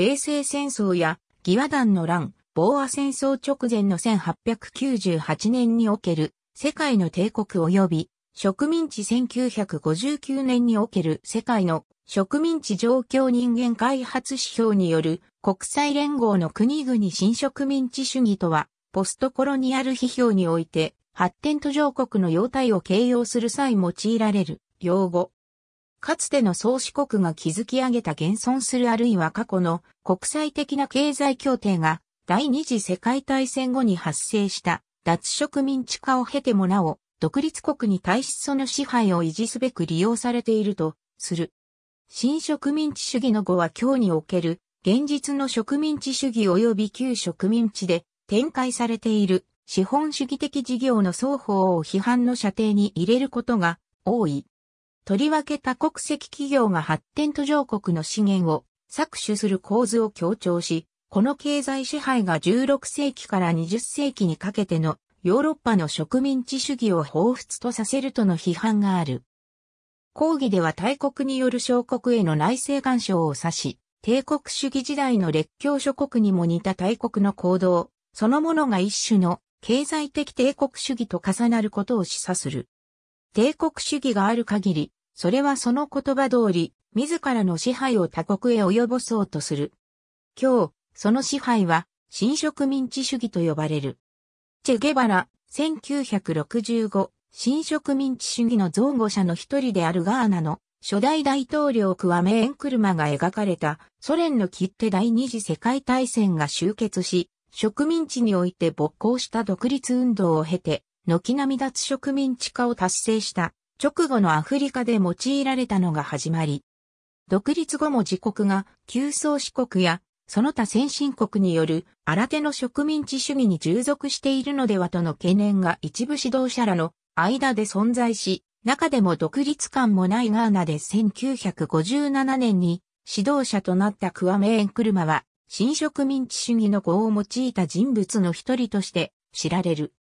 米西戦争や義和団の乱、防和戦争直前の1898年における世界の帝国及び植民地1959年における世界の植民地状況人間開発指標による国際連合の国々新植民地主義とは、ポストコロニアル批評において、発展途上国の要態を形容する際用いられる用語。かつての創始国が築き上げた現存するあるいは過去の国際的な経済協定が第二次世界大戦後に発生した脱植民地化を経てもなお独立国に対しその支配を維持すべく利用されているとする。新植民地主義の後は今日における現実の植民地主義及び旧植民地で展開されている資本主義的事業の双方を批判の射程に入れることが多い。とりわけ多国籍企業が発展途上国の資源を搾取する構図を強調し、この経済支配が16世紀から20世紀にかけてのヨーロッパの植民地主義を彷彿とさせるとの批判がある。講義では大国による小国への内政干渉を指し、帝国主義時代の列強諸国にも似た大国の行動、そのものが一種の経済的帝国主義と重なることを示唆する。帝国主義がある限り、それはその言葉通り、自らの支配を他国へ及ぼそうとする。今日、その支配は、新植民地主義と呼ばれる。チェゲバラ、1965、新植民地主義の造語者の一人であるガーナの初代大統領クワメ・エンクルマが描かれたソ連の切手第二次世界大戦が終結し、植民地において勃興した独立運動を経て、軒並み脱植民地化を達成した直後のアフリカで用いられたのが始まり、独立後も自国が急走四国やその他先進国による新手の植民地主義に従属しているのではとの懸念が一部指導者らの間で存在し、中でも独立感もないガーナで1957年に指導者となったクワメエンクルマは新植民地主義の語を用いた人物の一人として知られる。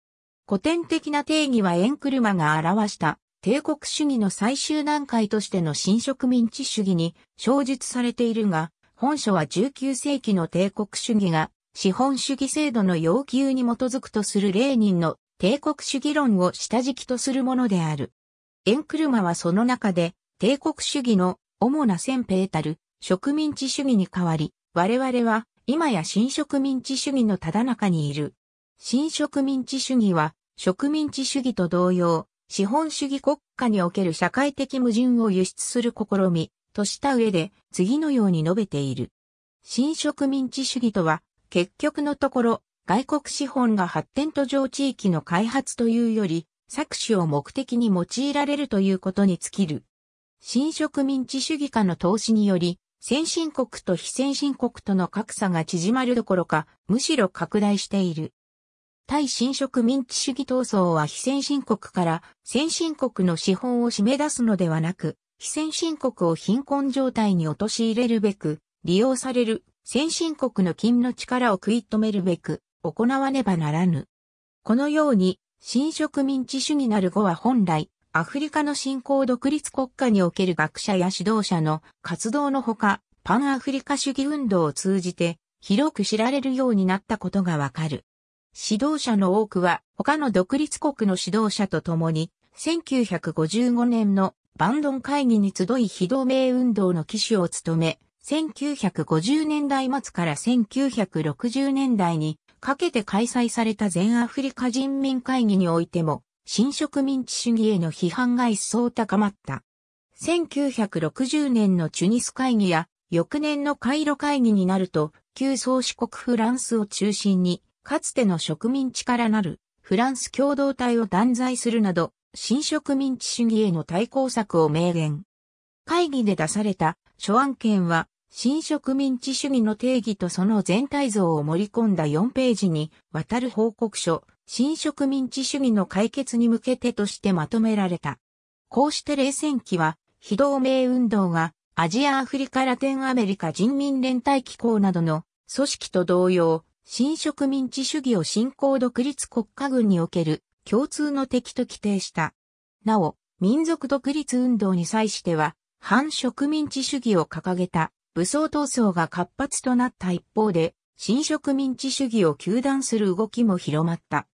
古典的な定義は円車が表した帝国主義の最終段階としての新植民地主義に小述されているが、本書は19世紀の帝国主義が資本主義制度の要求に基づくとするレーニンの帝国主義論を下敷きとするものである。エンクルマはその中で帝国主義の主な先兵たる植民地主義に代わり、我々は今や新植民地主義のただ中にいる。新植民地主義は植民地主義と同様、資本主義国家における社会的矛盾を輸出する試み、とした上で、次のように述べている。新植民地主義とは、結局のところ、外国資本が発展途上地域の開発というより、搾取を目的に用いられるということに尽きる。新植民地主義化の投資により、先進国と非先進国との格差が縮まるどころか、むしろ拡大している。対新植民地主義闘争は非先進国から先進国の資本を締め出すのではなく、非先進国を貧困状態に陥れるべく、利用される先進国の金の力を食い止めるべく、行わねばならぬ。このように、新植民地主義なる語は本来、アフリカの新興独立国家における学者や指導者の活動のほか、パンアフリカ主義運動を通じて、広く知られるようになったことがわかる。指導者の多くは他の独立国の指導者と共に、1955年のバンドン会議に集い非同盟運動の旗手を務め、1950年代末から1960年代にかけて開催された全アフリカ人民会議においても、新植民地主義への批判が一層高まった。1960年のチュニス会議や、翌年のカイロ会議になると、旧宗主国フランスを中心に、かつての植民地からなるフランス共同体を断罪するなど、新植民地主義への対抗策を明言。会議で出された諸案件は、新植民地主義の定義とその全体像を盛り込んだ4ページにわたる報告書、新植民地主義の解決に向けてとしてまとめられた。こうして冷戦期は、非同盟運動がアジアアフリカラテンアメリカ人民連帯機構などの組織と同様、新植民地主義を新興独立国家軍における共通の敵と規定した。なお、民族独立運動に際しては、反植民地主義を掲げた武装闘争が活発となった一方で、新植民地主義を糾弾する動きも広まった。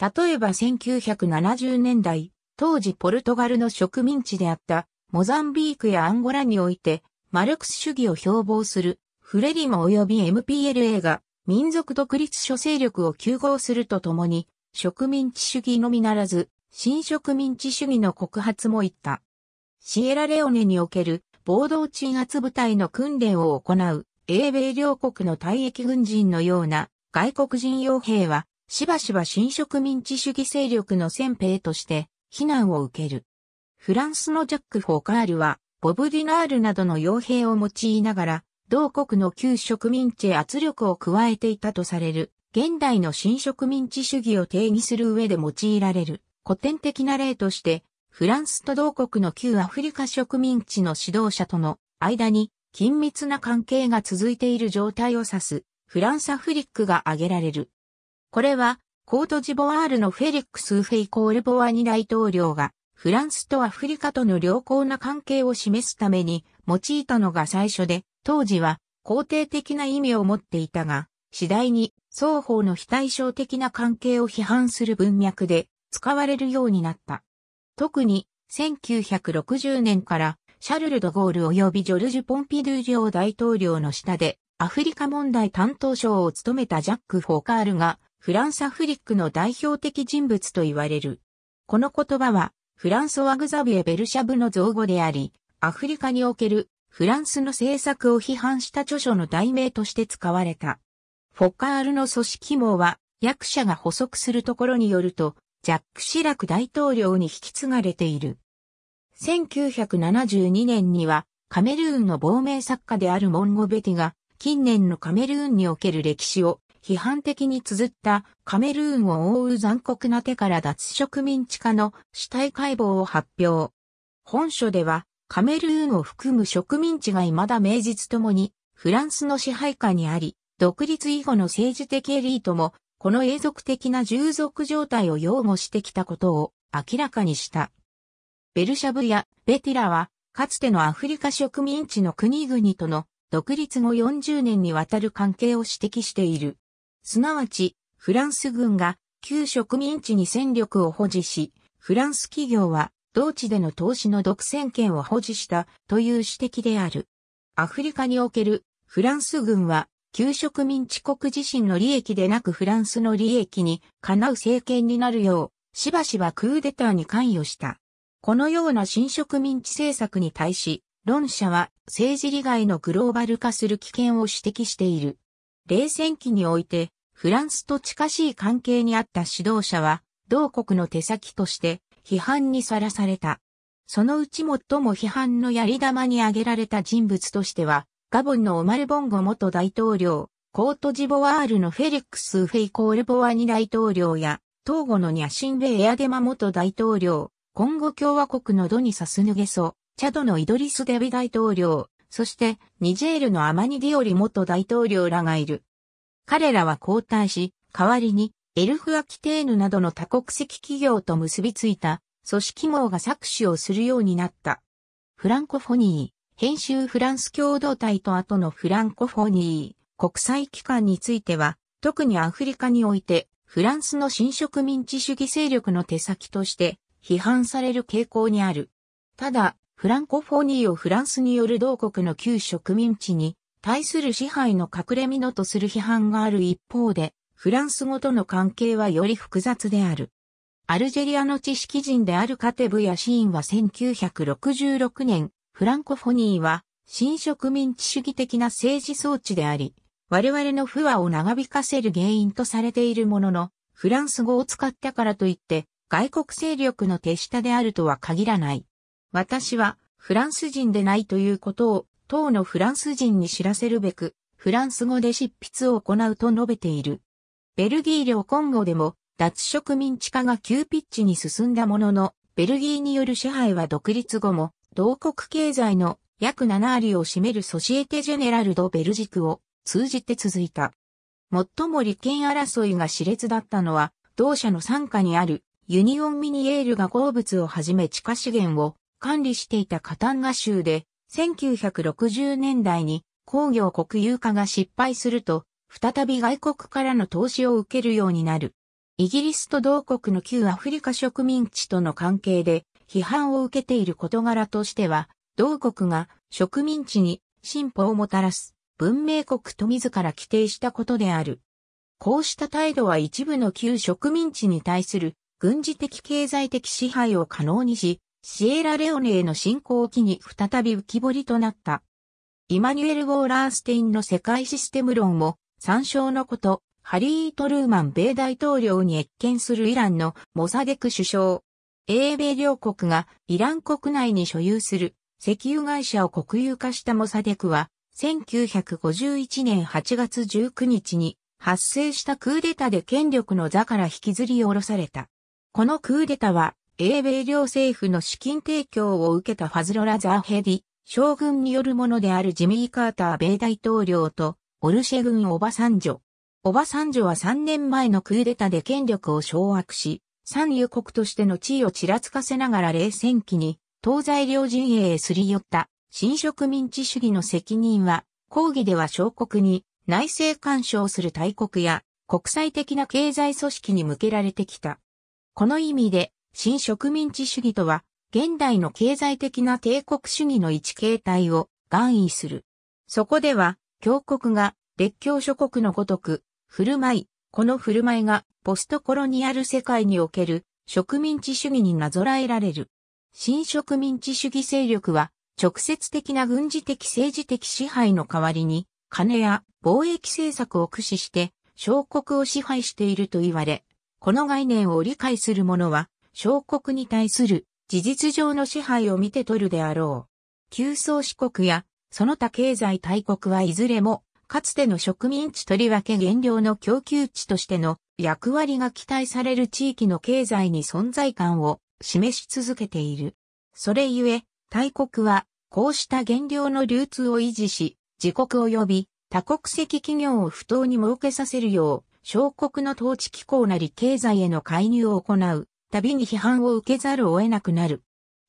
例えば1970年代、当時ポルトガルの植民地であったモザンビークやアンゴラにおいて、マルクス主義を標榜するフレリモ及び MPLA が民族独立諸勢力を休合するとともに、植民地主義のみならず、新植民地主義の告発も言った。シエラレオネにおける暴動鎮圧部隊の訓練を行う英米両国の退役軍人のような外国人傭兵はしばしば新植民地主義勢力の先兵として非難を受ける。フランスのジャック・フォーカールはボブ・ディナールなどの傭兵を用いながら同国の旧植民地へ圧力を加えていたとされる、現代の新植民地主義を定義する上で用いられる古典的な例として、フランスと同国の旧アフリカ植民地の指導者との間に緊密な関係が続いている状態を指すフランスアフリックが挙げられる。これはコートジボワールのフェリックス・フェイ・コール・ボワニ大統領がフランスとアフリカとの良好な関係を示すために用いたのが最初で、当時は肯定的な意味を持っていたが、次第に双方の非対称的な関係を批判する文脈で使われるようになった。特に1960年からシャルル・ド・ゴール及びジョルジュ・ポンピドゥ両大統領の下でアフリカ問題担当省を務めたジャック・フォーカールがフランス・アフリックの代表的人物と言われる。この言葉はフランソワ・グザビエ・ベルシャブの造語であり、アフリカにおけるフランスの政策を批判した著書の題名として使われた。フォッカールの組織網は役者が補足するところによると、ジャック・シラク大統領に引き継がれている。1972年にはカメルーンの亡命作家であるモンゴベティが近年のカメルーンにおける歴史を批判的に綴ったカメルーンを覆う残酷な手から脱植民地化の死体解剖を発表。本書ではカメルーンを含む植民地が未だ名実ともにフランスの支配下にあり、独立以後の政治的エリートも、この永続的な従属状態を擁護してきたことを明らかにした。ベルシャブやベティラは、かつてのアフリカ植民地の国々との独立後40年にわたる関係を指摘している。すなわち、フランス軍が旧植民地に戦力を保持し、フランス企業は同地での投資の独占権を保持したという指摘である。アフリカにおけるフランス軍は旧植民地国自身の利益でなくフランスの利益にかなう政権になるよう、しばしばクーデターに関与した。このような新植民地政策に対し、論者は政治利害のグローバル化する危険を指摘している。冷戦期において、フランスと近しい関係にあった指導者は、同国の手先として、批判にさらされた。そのうち最も批判のやり玉に挙げられた人物としては、ガボンのオマル・ボンゴ元大統領、コートジボワールのフェリックス・フェイ・コールボワニ大統領や、東ゴのニャシンベ・エアデマ元大統領、コンゴ共和国のドニサスヌゲソ、チャドのイドリス・デビ大統領、そしてニジェールのアマニディオリ元大統領らがいる。彼らは交代し、代わりにエルフアキテーヌなどの多国籍企業と結びついた組織網が搾取をするようになった。フランコフォニー、編集フランス共同体と後のフランコフォニー、国際機関については、特にアフリカにおいて、フランスの新植民地主義勢力の手先として批判される傾向にある。ただ、フランコフォニーをフランスによる同国の旧植民地に対する支配の隠れ身のとする批判がある一方で、フランス語との関係はより複雑である。アルジェリアの知識人であるカテブやシーンは1966年、フランコフォニーは新植民地主義的な政治装置であり、我々の不和を長引かせる原因とされているものの、フランス語を使ったからといって、外国勢力の手下であるとは限らない。私は、フランス人でないということを、当のフランス人に知らせるべく、フランス語で執筆を行うと述べている。ベルギー領コンゴでも脱植民地化が急ピッチに進んだものの、ベルギーによる支配は独立後も、同国経済の約7割を占めるソシエテ・ジェネラル・ド・ベルジクを通じて続いた。最も利権争いが熾烈だったのは、同社の傘下にあるユニオン・ミニエールが鉱物をはじめ地下資源を管理していたカタンガ州で、1960年代に工業国有化が失敗すると、再び外国からの投資を受けるようになる。イギリスと同国の旧アフリカ植民地との関係で批判を受けている事柄としては、同国が植民地に進歩をもたらす文明国と自ら規定したことである。こうした態度は一部の旧植民地に対する軍事的経済的支配を可能にし、シエラレオネへの侵攻を機に再び浮き彫りとなった。イマニュエル・ウォーラーステインの世界システム論も参照のこと、ハリー・トルーマン米大統領に越見するイランのモサデク首相。英米両国がイラン国内に所有する石油会社を国有化したモサデクは、1951年8月19日に発生したクーデタで権力の座から引きずり下ろされた。このクーデタは、英米両政府の資金提供を受けたファズロラ・ザーヘディ、将軍によるものであるジミー・カーター米大統領と、オルシェ軍オバサンジョ。オバサンジョは3年前のクーデタで権力を掌握し、産油国としての地位をちらつかせながら冷戦期に東西両陣営へすり寄った新植民地主義の責任は、抗議では小国に内政干渉する大国や国際的な経済組織に向けられてきた。この意味で、新植民地主義とは、現代の経済的な帝国主義の一形態を含意する。そこでは、強国が列強諸国のごとく、振る舞い、この振る舞いがポストコロニアル世界における植民地主義になぞらえられる。新植民地主義勢力は直接的な軍事的政治的支配の代わりに金や貿易政策を駆使して小国を支配していると言われ、この概念を理解する者は小国に対する事実上の支配を見て取るであろう。旧宗四国やその他経済大国はいずれも、かつての植民地とりわけ原料の供給地としての役割が期待される地域の経済に存在感を示し続けている。それゆえ、大国は、こうした原料の流通を維持し、自国及び多国籍企業を不当に儲けさせるよう、小国の統治機構なり経済への介入を行う、たびに批判を受けざるを得なくなる。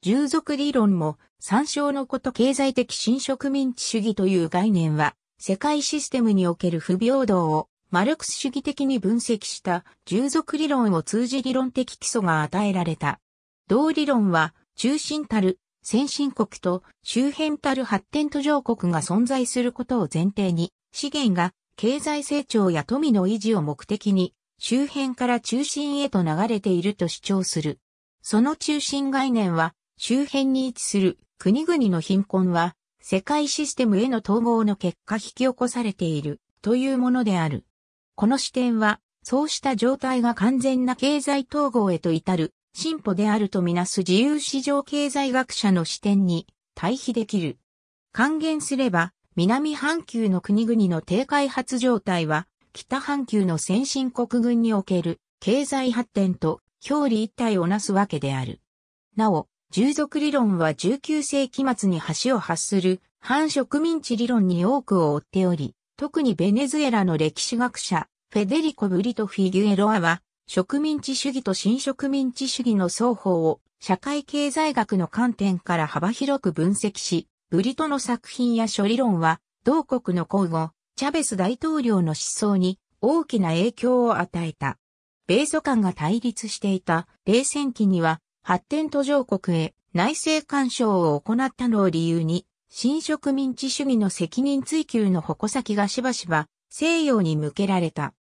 従属理論も、参照のこと経済的新植民地主義という概念は、世界システムにおける不平等を、マルクス主義的に分析した従属理論を通じ理論的基礎が与えられた。同理論は、中心たる先進国と周辺たる発展途上国が存在することを前提に、資源が経済成長や富の維持を目的に、周辺から中心へと流れていると主張する。その中心概念は、周辺に位置する国々の貧困は、世界システムへの統合の結果引き起こされているというものである。この視点は、そうした状態が完全な経済統合へと至る進歩であるとみなす自由市場経済学者の視点に対比できる。還元すれば、南半球の国々の低開発状態は、北半球の先進国群における経済発展と表裏一体をなすわけである。なお、従属理論は19世紀末に橋を発する反植民地理論に多くを追っており、特にベネズエラの歴史学者、フェデリコ・ブリト・フィギュエロアは、植民地主義と新植民地主義の双方を社会経済学の観点から幅広く分析し、ブリトの作品や諸理論は、同国の交互、チャベス大統領の思想に大きな影響を与えた。米ソ間が対立していた冷戦期には発展途上国へ内政干渉を行ったのを理由に、新植民地主義の責任追求の矛先がしばしば西洋に向けられた。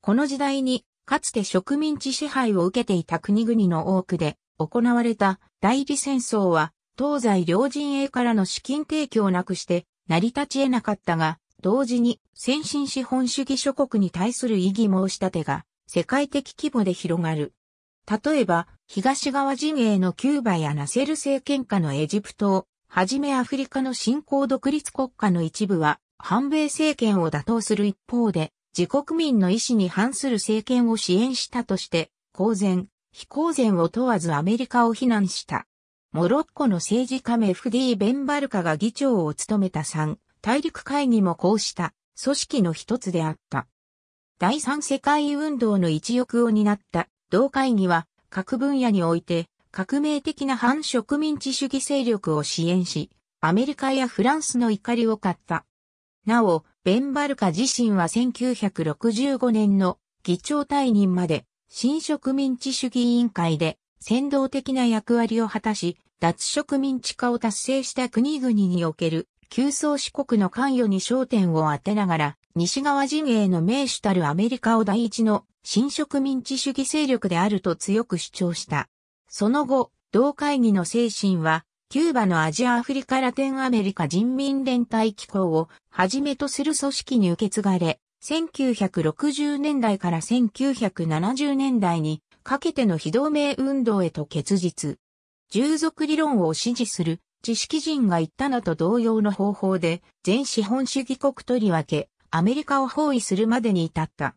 この時代に、かつて植民地支配を受けていた国々の多くで行われた代理戦争は、東西両陣営からの資金提供なくして成り立ち得なかったが、同時に先進資本主義諸国に対する異議申し立てが世界的規模で広がる。例えば、東側陣営のキューバやナセル政権下のエジプトを、はじめアフリカの新興独立国家の一部は、反米政権を打倒する一方で、自国民の意思に反する政権を支援したとして、公然、非公然を問わずアメリカを非難した。モロッコの政治家メフディ・ベンバルカが議長を務めた3、大陸会議もこうした組織の一つであった。第三世界運動の一翼を担った同会議は各分野において革命的な反植民地主義勢力を支援し、アメリカやフランスの怒りを買った。なお、ベンバルカ自身は1965年の議長退任まで新植民地主義委員会で先導的な役割を果たし、脱植民地化を達成した国々における旧宗四国の関与に焦点を当てながら、西側陣営の名手たるアメリカを第一の新植民地主義勢力であると強く主張した。その後、同会議の精神は、キューバのアジアアフリカラテンアメリカ人民連帯機構をはじめとする組織に受け継がれ、1960年代から1970年代にかけての非同盟運動へと結実。従属理論を支持する知識人が言ったのと同様の方法で、全資本主義国とりわけ、アメリカを包囲するまでに至った。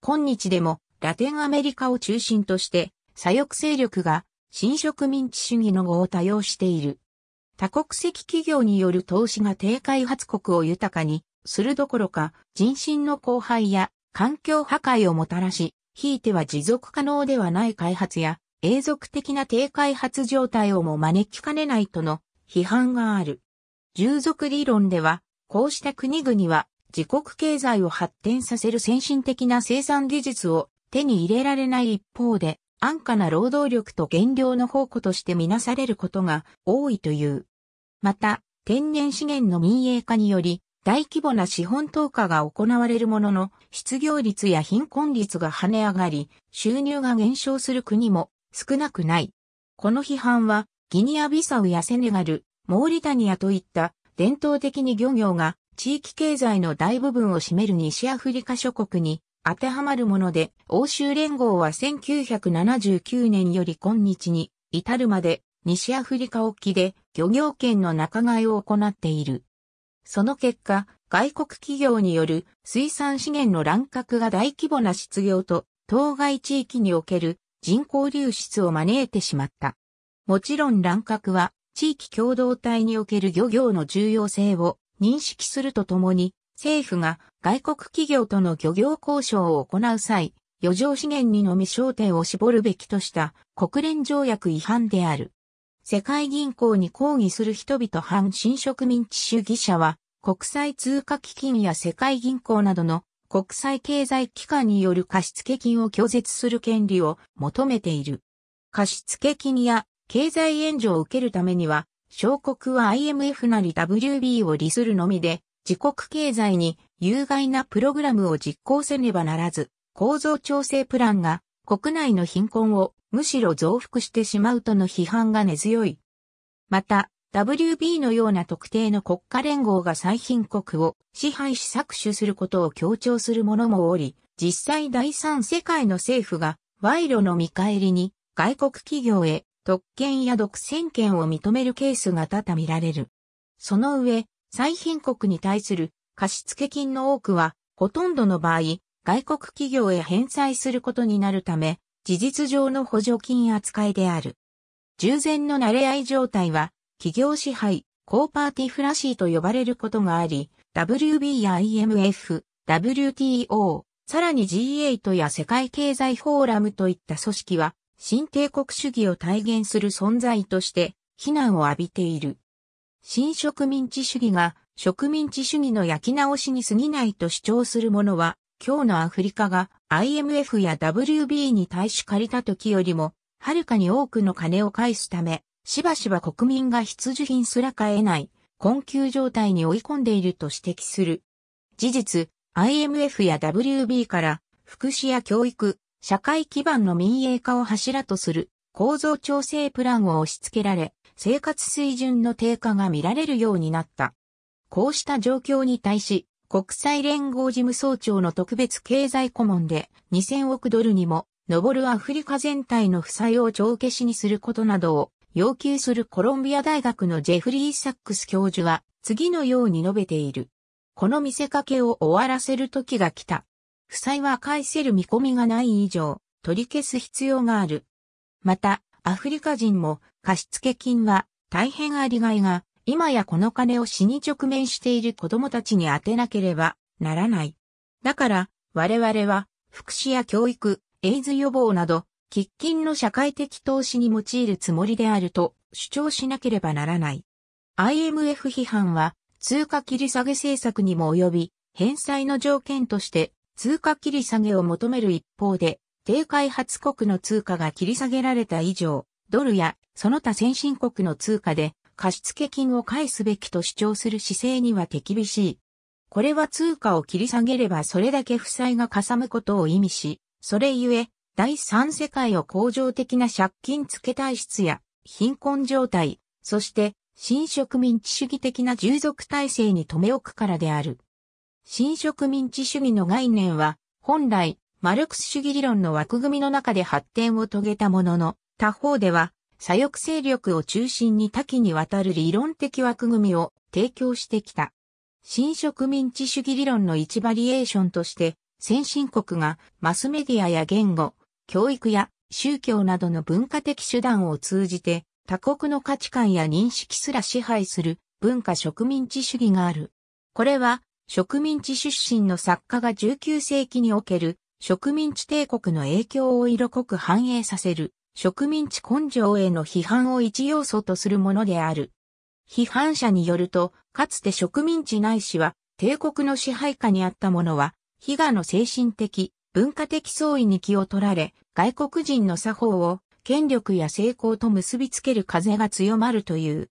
今日でも、ラテンアメリカを中心として、左翼勢力が、新植民地主義の語を多用している。多国籍企業による投資が低開発国を豊かにするどころか、人心の荒廃や環境破壊をもたらし、ひいては持続可能ではない開発や、永続的な低開発状態をも招きかねないとの批判がある。従属理論では、こうした国々は自国経済を発展させる先進的な生産技術を手に入れられない一方で、安価な労働力と減量の宝庫としてみなされることが多いという。また、天然資源の民営化により、大規模な資本投下が行われるものの、失業率や貧困率が跳ね上がり、収入が減少する国も少なくない。この批判は、ギニアビサウやセネガル、モーリタニアといった伝統的に漁業が地域経済の大部分を占める西アフリカ諸国に当てはまるもので、欧州連合は1979年より今日に至るまで西アフリカ沖で漁業権の仲買いを行っている。その結果、外国企業による水産資源の乱獲が大規模な失業と、当該地域における人口流出を招いてしまった。もちろん乱獲は地域共同体における漁業の重要性を認識するとともに、政府が外国企業との漁業交渉を行う際、余剰資源にのみ焦点を絞るべきとした国連条約違反である。世界銀行に抗議する人々反新植民地主義者は、国際通貨基金や世界銀行などの国際経済機関による貸付金を拒絶する権利を求めている。貸付金や経済援助を受けるためには、小国は IMF なり WB を利するのみで、自国経済に有害なプログラムを実行せねばならず、構造調整プランが国内の貧困をむしろ増幅してしまうとの批判が根強い。また、WB のような特定の国家連合が最貧国を支配し搾取することを強調する者もおり、実際第三世界の政府が賄賂の見返りに外国企業へ特権や独占権を認めるケースが多々見られる。その上、最貧国に対する貸付金の多くは、ほとんどの場合、外国企業へ返済することになるため、事実上の補助金扱いである。従前の慣れ合い状態は、企業支配、コーパーティフラシーと呼ばれることがあり、WB や IMF、WTO、さらに G8 や世界経済フォーラムといった組織は、新帝国主義を体現する存在として非難を浴びている。新植民地主義が植民地主義の焼き直しに過ぎないと主張する者は、今日のアフリカが IMF や WB に対し借りた時よりも、はるかに多くの金を返すため、しばしば国民が必需品すら買えない、困窮状態に追い込んでいると指摘する。事実、IMF や WB から、福祉や教育、社会基盤の民営化を柱とする構造調整プランを押し付けられ、生活水準の低下が見られるようになった。こうした状況に対し、国際連合事務総長の特別経済顧問で2000億ドルにも上るアフリカ全体の負債を帳消しにすることなどを要求するコロンビア大学のジェフリー・サックス教授は次のように述べている。この見せかけを終わらせる時が来た。負債は返せる見込みがない以上、取り消す必要がある。また、アフリカ人も貸付金は大変ありがいが、今やこの金を死に直面している子供たちに当てなければならない。だから、我々は、福祉や教育、エイズ予防など、喫緊の社会的投資に用いるつもりであると主張しなければならない。IMF 批判は、通貨切り下げ政策にも及び、返済の条件として通貨切り下げを求める一方で、低開発国の通貨が切り下げられた以上、ドルやその他先進国の通貨で貸付金を返すべきと主張する姿勢には手厳しい。これは通貨を切り下げればそれだけ負債がかさむことを意味し、それゆえ、第三世界を恒常的な借金付け体質や貧困状態、そして新植民地主義的な従属体制に留め置くからである。新植民地主義の概念は、本来、マルクス主義理論の枠組みの中で発展を遂げたものの、他方では、左翼勢力を中心に多岐にわたる理論的枠組みを提供してきた。新植民地主義理論の一バリエーションとして、先進国がマスメディアや言語、教育や宗教などの文化的手段を通じて、他国の価値観や認識すら支配する文化植民地主義がある。これは植民地出身の作家が19世紀における植民地帝国の影響を色濃く反映させる植民地根性への批判を一要素とするものである。批判者によると、かつて植民地ないしは帝国の支配下にあったものは、悲願の精神的、文化的相違に気を取られ、外国人の作法を権力や成功と結びつける風が強まるという。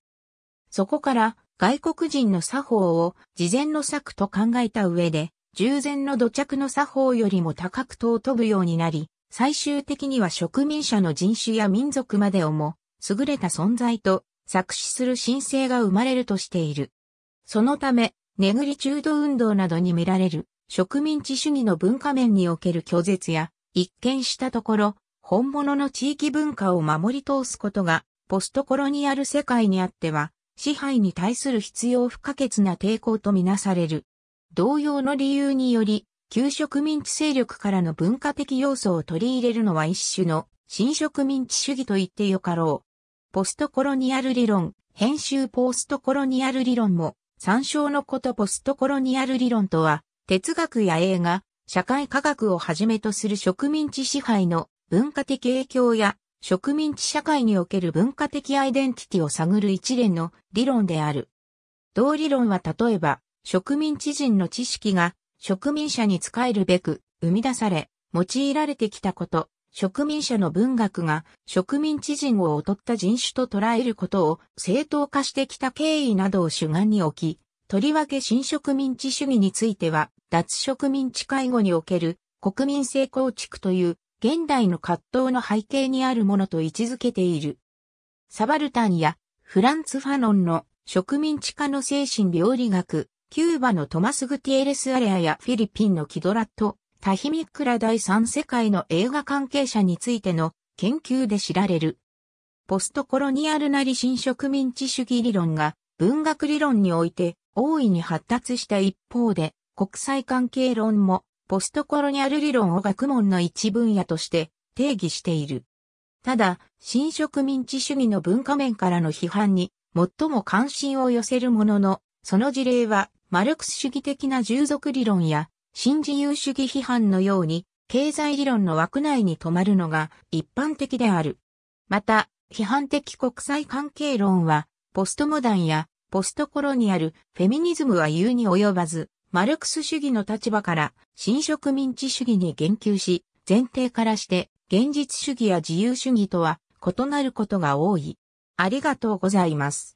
そこから外国人の作法を事前の策と考えた上で、従前の土着の作法よりも高く尊ぶようになり、最終的には植民者の人種や民族までをも、優れた存在と作詞する神聖が生まれるとしている。そのため、ネグリチュード運動などに見られる植民地主義の文化面における拒絶や、一見したところ、本物の地域文化を守り通すことが、ポストコロニアル世界にあっては、支配に対する必要不可欠な抵抗とみなされる。同様の理由により、旧植民地勢力からの文化的要素を取り入れるのは一種の新植民地主義と言ってよかろう。ポストコロニアル理論、編集ポストコロニアル理論も、参照のことポストコロニアル理論とは、哲学や映画、社会科学をはじめとする植民地支配の文化的影響や植民地社会における文化的アイデンティティを探る一連の理論である。同理論は例えば、植民地人の知識が植民者に仕えるべく生み出され、用いられてきたこと、植民者の文学が植民地人を劣った人種と捉えることを正当化してきた経緯などを主眼に置き、とりわけ新植民地主義については、脱植民地介護における国民性構築という現代の葛藤の背景にあるものと位置づけている。サバルタンやフランツ・ファノンの植民地化の精神病理学、キューバのトマス・グティエレス・アレアやフィリピンのキドラット、タヒミックラ第三世界の映画関係者についての研究で知られる。ポストコロニアルなり新植民地主義理論が文学理論において大いに発達した一方で国際関係論もポストコロニャル理論を学問の一分野として定義している。ただ、新植民地主義の文化面からの批判に最も関心を寄せるものの、その事例はマルクス主義的な従属理論や新自由主義批判のように経済理論の枠内に止まるのが一般的である。また、批判的国際関係論はポストモダンやポストコロニアル、フェミニズムは言うに及ばず、マルクス主義の立場から新植民地主義に言及し、前提からして現実主義や自由主義とは異なることが多い。ありがとうございます。